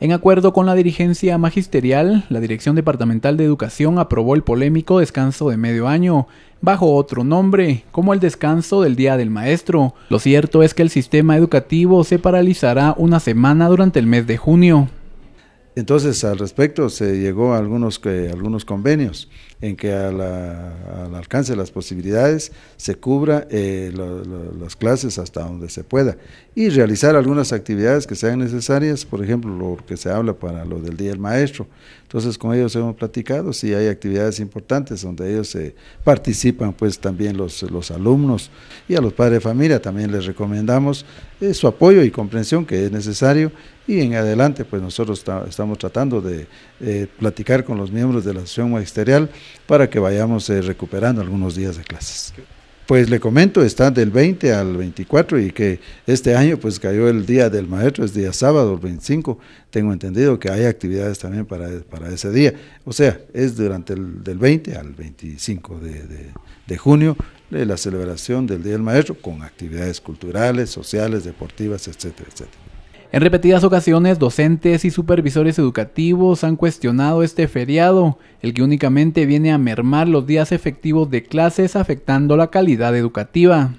En acuerdo con la dirigencia magisterial, la Dirección Departamental de Educación aprobó el polémico descanso de medio año, bajo otro nombre, como el descanso del Día del Maestro. Lo cierto es que el sistema educativo se paralizará una semana durante el mes de junio. Entonces, al respecto, se llegó a algunos, algunos convenios en que al alcance de las posibilidades se cubra eh, las clases hasta donde se pueda y realizar algunas actividades que sean necesarias, por ejemplo, lo que se habla para lo del Día del Maestro. Entonces, con ellos hemos platicado, si hay actividades importantes donde ellos participan, pues también los, los alumnos y a los padres de familia también les recomendamos eh, su apoyo y comprensión que es necesario y en adelante pues nosotros estamos tratando de eh, platicar con los miembros de la asociación magisterial para que vayamos eh, recuperando algunos días de clases. Pues le comento, está del 20 al 24 y que este año pues cayó el Día del Maestro, es día sábado, el 25. Tengo entendido que hay actividades también para, para ese día. O sea, es durante el del 20 al 25 de, junio eh, la celebración del Día del Maestro con actividades culturales, sociales, deportivas, etcétera, etcétera. En repetidas ocasiones, docentes y supervisores educativos han cuestionado este feriado, el que únicamente viene a mermar los días efectivos de clases afectando la calidad educativa.